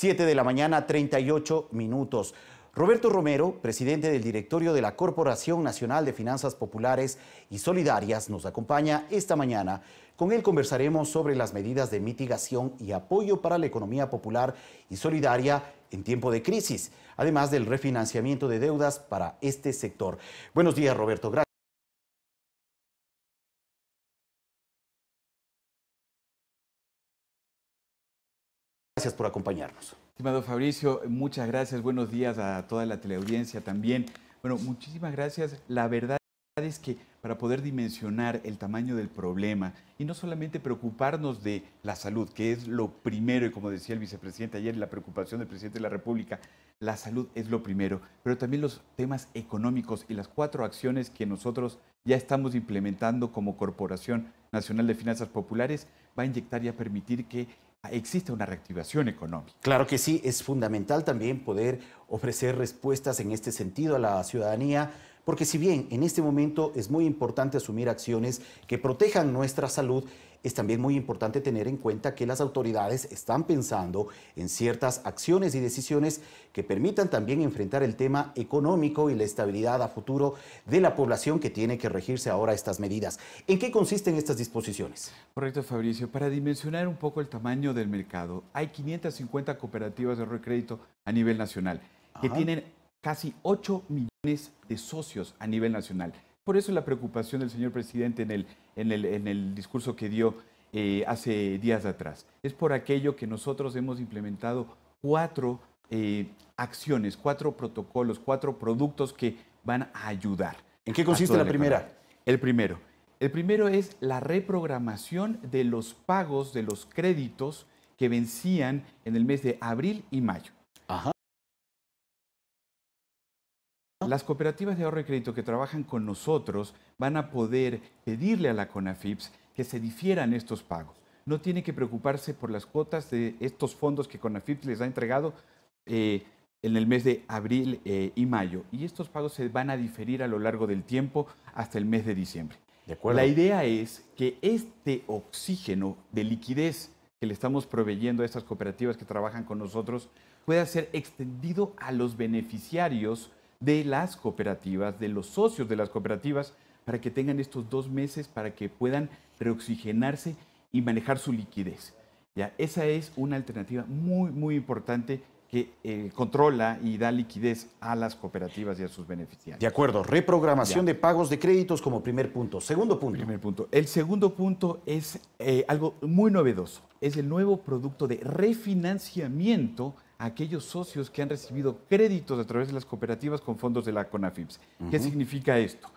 7 de la mañana, 38 minutos. Roberto Romero, presidente del directorio de la Corporación Nacional de Finanzas Populares y Solidarias, nos acompaña esta mañana. Con él conversaremos sobre las medidas de mitigación y apoyo para la economía popular y solidaria en tiempo de crisis, además del refinanciamiento de deudas para este sector. Buenos días, Roberto. Gracias. Gracias por acompañarnos. Estimado Fabricio, muchas gracias. Buenos días a toda la teleaudiencia también. Bueno, muchísimas gracias. La verdad es que para poder dimensionar el tamaño del problema y no solamente preocuparnos de la salud, que es lo primero, y como decía el vicepresidente ayer, la preocupación del presidente de la República, la salud es lo primero, pero también los temas económicos y las cuatro acciones que nosotros ya estamos implementando como Corporación Nacional de Finanzas Populares va a inyectar y a permitir que existe una reactivación económica. Claro que sí, es fundamental también poder ofrecer respuestas en este sentido a la ciudadanía, porque si bien en este momento es muy importante asumir acciones que protejan nuestra salud, es también muy importante tener en cuenta que las autoridades están pensando en ciertas acciones y decisiones que permitan también enfrentar el tema económico y la estabilidad a futuro de la población que tiene que regirse ahora estas medidas. ¿En qué consisten estas disposiciones? Correcto, Fabricio. Para dimensionar un poco el tamaño del mercado, hay 550 cooperativas de recrédito a nivel nacional que tienen casi 8 millones de socios a nivel nacional. Por eso la preocupación del señor presidente en el, en el, discurso que dio eh, hace días atrás. Es por aquello que nosotros hemos implementado cuatro eh, acciones, cuatro protocolos, cuatro productos que van a ayudar. ¿En qué consiste la primera? El primero. El primero es la reprogramación de los pagos de los créditos que vencían en el mes de abril y mayo. Ajá. Las cooperativas de ahorro y crédito que trabajan con nosotros van a poder pedirle a la CONAFIPS que se difieran estos pagos. No tiene que preocuparse por las cuotas de estos fondos que CONAFIPS les ha entregado eh, en el mes de abril eh, y mayo. Y estos pagos se van a diferir a lo largo del tiempo hasta el mes de diciembre. la idea es que este oxígeno de liquidez que le estamos proveyendo a estas cooperativas que trabajan con nosotros pueda ser extendido a los beneficiarios de las cooperativas, de los socios de las cooperativas, para que tengan estos dos meses para que puedan reoxigenarse y manejar su liquidez. ¿ya? Esa es una alternativa muy, muy importante que eh, controla y da liquidez a las cooperativas y a sus beneficiarios. De acuerdo, reprogramación de pagos de créditos como primer punto. Segundo punto. Primer punto. El segundo punto es eh, algo muy novedoso. Es el nuevo producto de refinanciamiento aquellos socios que han recibido créditos a través de las cooperativas con fondos de la CONAFIPS. ¿Qué significa esto?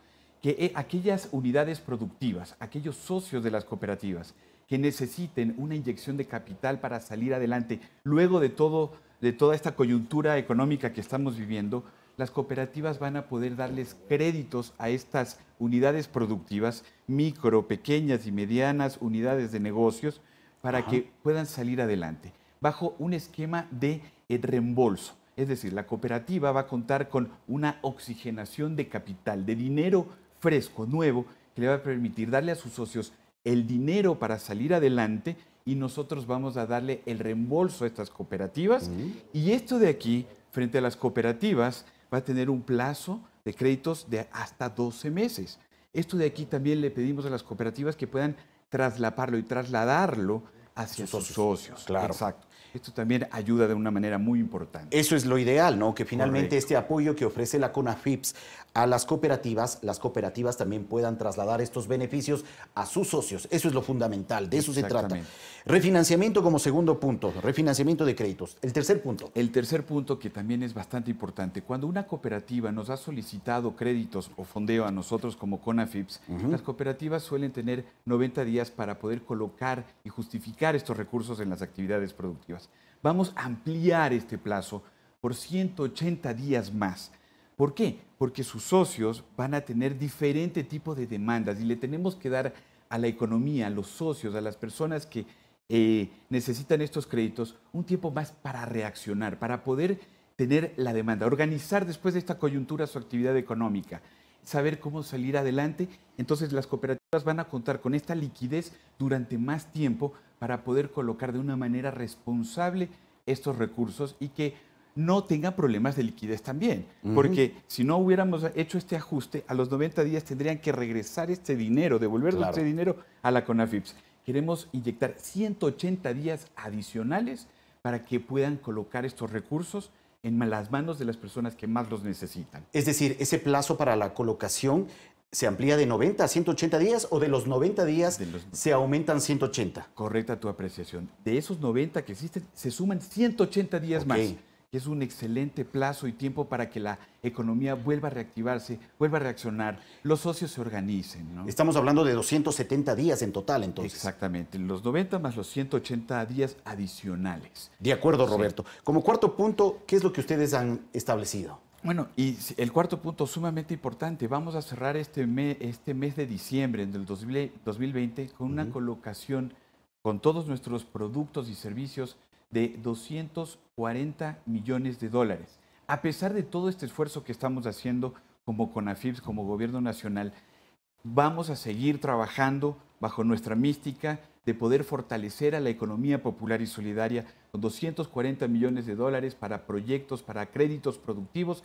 Que eh, aquellas unidades productivas, aquellos socios de las cooperativas que necesiten una inyección de capital para salir adelante luego de, todo, de toda esta coyuntura económica que estamos viviendo, las cooperativas van a poder darles créditos a estas unidades productivas, micro, pequeñas y medianas unidades de negocios, para que puedan salir adelante bajo un esquema de eh, reembolso. Es decir, la cooperativa va a contar con una oxigenación de capital, de dinero fresco, nuevo, que le va a permitir darle a sus socios el dinero para salir adelante y nosotros vamos a darle el reembolso a estas cooperativas. Y esto de aquí, frente a las cooperativas, va a tener un plazo de créditos de hasta 12 meses. Esto de aquí también le pedimos a las cooperativas que puedan traslaparlo y trasladarlo hacia sus, socios. socios. Claro. Exacto. Esto también ayuda de una manera muy importante. Eso es lo ideal, ¿no? Que finalmente este apoyo que ofrece la CONAFIPS a las cooperativas, las cooperativas también puedan trasladar estos beneficios a sus socios. Eso es lo fundamental, de eso se trata. Refinanciamiento como segundo punto, refinanciamiento de créditos. El tercer punto. El tercer punto que también es bastante importante, cuando una cooperativa nos ha solicitado créditos o fondeo a nosotros como CONAFIPS, las cooperativas suelen tener 90 días para poder colocar y justificar estos recursos en las actividades productivas. Vamos a ampliar este plazo por 180 días más ¿Por qué? Porque sus socios van a tener diferente tipo de demandas y le tenemos que dar a la economía, a los socios, a las personas que eh, necesitan estos créditos, un tiempo más para reaccionar, para poder tener la demanda, organizar después de esta coyuntura su actividad económica, saber cómo salir adelante. Entonces las cooperativas van a contar con esta liquidez durante más tiempo para poder colocar de una manera responsable estos recursos y que no tenga problemas de liquidez también, porque si no hubiéramos hecho este ajuste, a los 90 días tendrían que regresar este dinero, devolver este dinero a la CONAFIPS. Queremos inyectar 180 días adicionales para que puedan colocar estos recursos en las manos de las personas que más los necesitan. Es decir, ese plazo para la colocación se amplía de 90 a 180 días o de los 90 días se aumentan 180. Correcta tu apreciación. De esos 90 que existen, se suman 180 días más que es un excelente plazo y tiempo para que la economía vuelva a reactivarse, vuelva a reaccionar, los socios se organicen. Estamos hablando de 270 días en total, entonces. Exactamente, los 90 más los 180 días adicionales. De acuerdo, Roberto. Como cuarto punto, ¿qué es lo que ustedes han establecido? Bueno, y el cuarto punto sumamente importante, vamos a cerrar este, mes, este mes de diciembre del 2020 con una colocación con todos nuestros productos y servicios de 240 millones de dólares. A pesar de todo este esfuerzo que estamos haciendo como CONAFIPS, como gobierno nacional, vamos a seguir trabajando bajo nuestra mística de poder fortalecer a la economía popular y solidaria con 240 millones de dólares para proyectos, para créditos productivos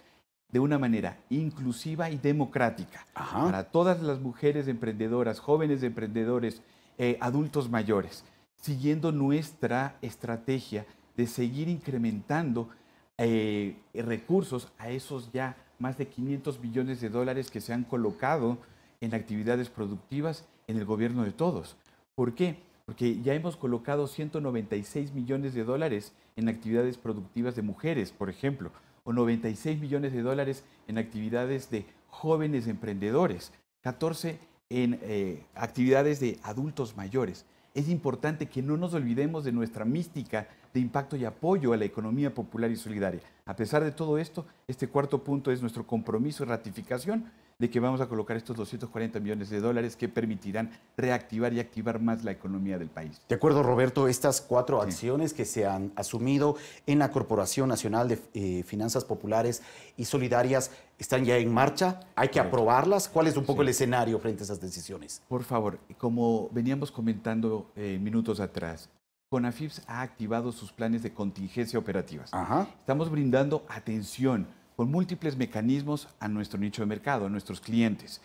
de una manera inclusiva y democrática para todas las mujeres emprendedoras, jóvenes emprendedores, eh, adultos mayores siguiendo nuestra estrategia de seguir incrementando eh, recursos a esos ya más de 500 millones de dólares que se han colocado en actividades productivas en el gobierno de todos. ¿Por qué? Porque ya hemos colocado 196 millones de dólares en actividades productivas de mujeres, por ejemplo, o 96 millones de dólares en actividades de jóvenes emprendedores, 14 en eh, actividades de adultos mayores es importante que no nos olvidemos de nuestra mística de impacto y apoyo a la economía popular y solidaria. A pesar de todo esto, este cuarto punto es nuestro compromiso y ratificación de que vamos a colocar estos 240 millones de dólares que permitirán reactivar y activar más la economía del país. De acuerdo, Roberto, estas cuatro acciones que se han asumido en la Corporación Nacional de eh, Finanzas Populares y Solidarias están ya en marcha, hay que aprobarlas. ¿Cuál es un poco el escenario frente a esas decisiones? Por favor, como veníamos comentando eh, minutos atrás, CONAFIPS ha activado sus planes de contingencia operativas. Ajá. Estamos brindando atención con múltiples mecanismos a nuestro nicho de mercado, a nuestros clientes.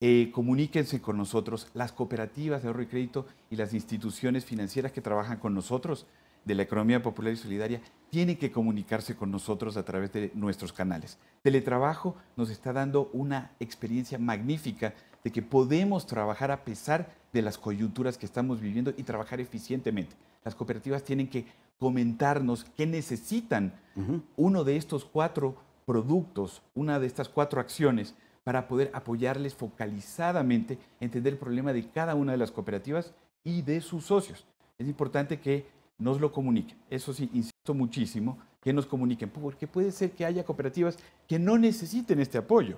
Eh, comuníquense con nosotros, las cooperativas de ahorro y crédito y las instituciones financieras que trabajan con nosotros de la economía popular y solidaria tienen que comunicarse con nosotros a través de nuestros canales. Teletrabajo nos está dando una experiencia magnífica de que podemos trabajar a pesar de las coyunturas que estamos viviendo y trabajar eficientemente. Las cooperativas tienen que comentarnos qué necesitan uno de estos cuatro productos, una de estas cuatro acciones, para poder apoyarles focalizadamente, entender el problema de cada una de las cooperativas y de sus socios. Es importante que nos lo comuniquen. Eso sí, insisto muchísimo, que nos comuniquen, porque puede ser que haya cooperativas que no necesiten este apoyo.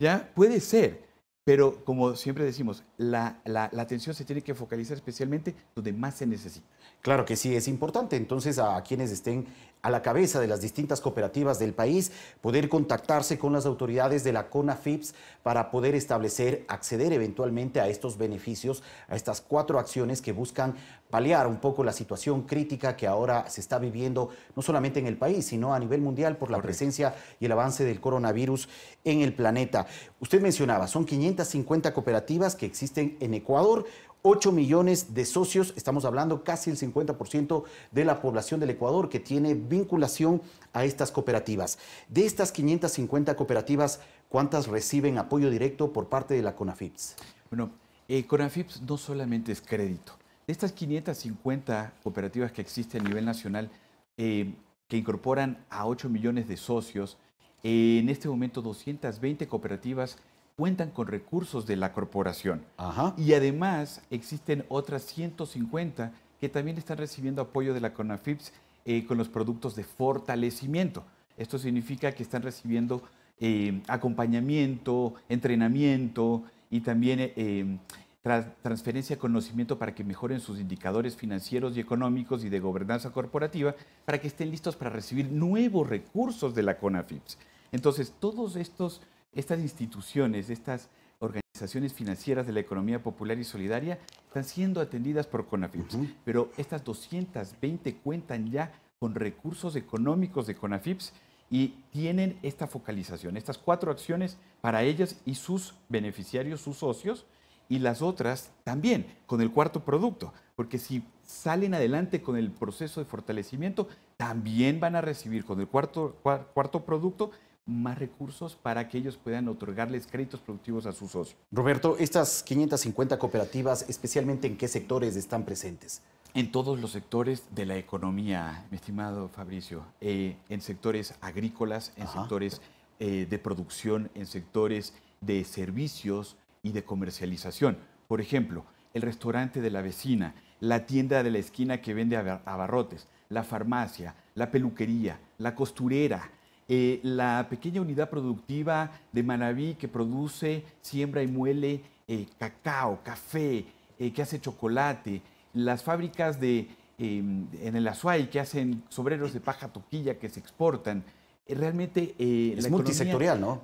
Ya, puede ser. Pero como siempre decimos, la atención se tiene que focalizar especialmente donde más se necesita. Claro que sí, es importante entonces a quienes estén a la cabeza de las distintas cooperativas del país poder contactarse con las autoridades de la CONAFIPS para poder establecer, acceder eventualmente a estos beneficios, a estas cuatro acciones que buscan paliar un poco la situación crítica que ahora se está viviendo no solamente en el país, sino a nivel mundial por la presencia y el avance del coronavirus en el planeta. Usted mencionaba, son 550 cooperativas que existen en Ecuador, 8 millones de socios, estamos hablando casi el 50% de la población del Ecuador que tiene vinculación a estas cooperativas. De estas 550 cooperativas, ¿cuántas reciben apoyo directo por parte de la CONAFIPS? Bueno, eh, CONAFIPS no solamente es crédito. De estas 550 cooperativas que existen a nivel nacional, eh, que incorporan a 8 millones de socios, en este momento 220 cooperativas cuentan con recursos de la corporación. Y además existen otras 150 que también están recibiendo apoyo de la CONAFIPS eh, con los productos de fortalecimiento. Esto significa que están recibiendo eh, acompañamiento, entrenamiento y también eh, em, transferencia de conocimiento para que mejoren sus indicadores financieros y económicos y de gobernanza corporativa para que estén listos para recibir nuevos recursos de la CONAFIPS. Entonces, todos estos estas instituciones, estas organizaciones financieras de la economía popular y solidaria están siendo atendidas por CONAFIPS, pero estas 220 cuentan ya con recursos económicos de CONAFIPS y tienen esta focalización, estas cuatro acciones para ellas y sus beneficiarios, sus socios, y las otras también con el cuarto producto, porque si salen adelante con el proceso de fortalecimiento, también van a recibir con el cuarto, cuarto producto más recursos para que ellos puedan otorgarles créditos productivos a sus socios. Roberto, estas 550 cooperativas, especialmente en qué sectores están presentes? En todos los sectores de la economía, mi estimado Fabricio, eh, en sectores agrícolas, en sectores eh, de producción, en sectores de servicios y de comercialización. Por ejemplo, el restaurante de la vecina, la tienda de la esquina que vende abarrotes, la farmacia, la peluquería, la costurera, eh, la pequeña unidad productiva de Manabí que produce, siembra y muele eh, cacao, café, eh, que hace chocolate, las fábricas de, em, en el Azuay que hacen sobreros de paja toquilla que se exportan. Realmente... es la multisectorial, ¿no?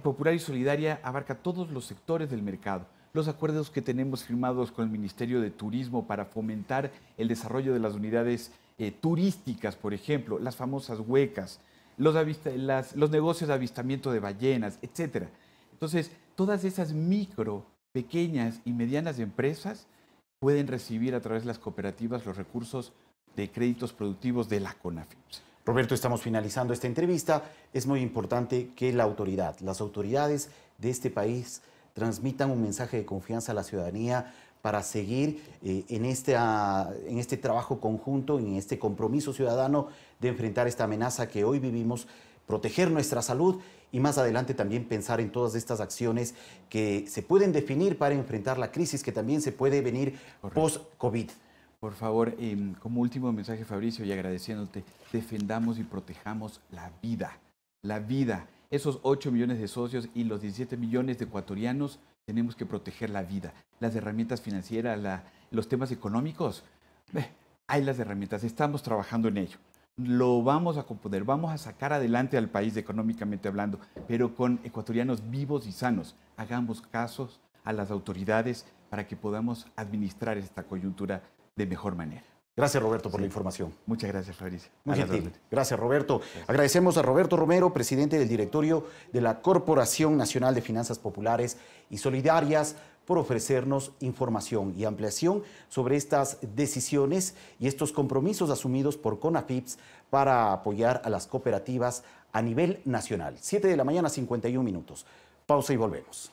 popular y solidaria abarca todos los sectores del mercado los acuerdos que tenemos firmados con el Ministerio de Turismo para fomentar el desarrollo de las unidades turísticas, por ejemplo, las famosas huecas, los, negocios de avistamiento de ballenas, etc. Entonces, todas esas micro, pequeñas y medianas empresas pueden recibir a través de las cooperativas los recursos de créditos productivos de la CONAFIPS. Roberto, estamos finalizando esta entrevista. Es muy importante que la autoridad, las autoridades de este país transmitan un mensaje de confianza a la ciudadanía para seguir eh, en, este, ah, en este trabajo conjunto, en este compromiso ciudadano de enfrentar esta amenaza que hoy vivimos, proteger nuestra salud y más adelante también pensar en todas estas acciones que se pueden definir para enfrentar la crisis que también se puede venir post-COVID. Por favor, em, como último mensaje, Fabricio, y agradeciéndote, defendamos y protejamos la vida. La vida esos 8 millones de socios y los 17 millones de ecuatorianos, tenemos que proteger la vida, las herramientas financieras, los temas económicos. hay las herramientas, estamos trabajando en ello. Lo vamos a componer, vamos a sacar adelante al país económicamente hablando, pero con ecuatorianos vivos y sanos. Hagamos casos a las autoridades para que podamos administrar esta coyuntura de mejor manera. Gracias, Roberto, por la información. Muchas gracias, Fabricio. Muy Gracias, Roberto. Agradecemos a Roberto Romero, presidente del directorio de la Corporación Nacional de Finanzas Populares y Solidarias, por ofrecernos información y ampliación sobre estas decisiones y estos compromisos asumidos por CONAFIPS para apoyar a las cooperativas a nivel nacional. 7 de la mañana, 51 minutos. Pausa y volvemos.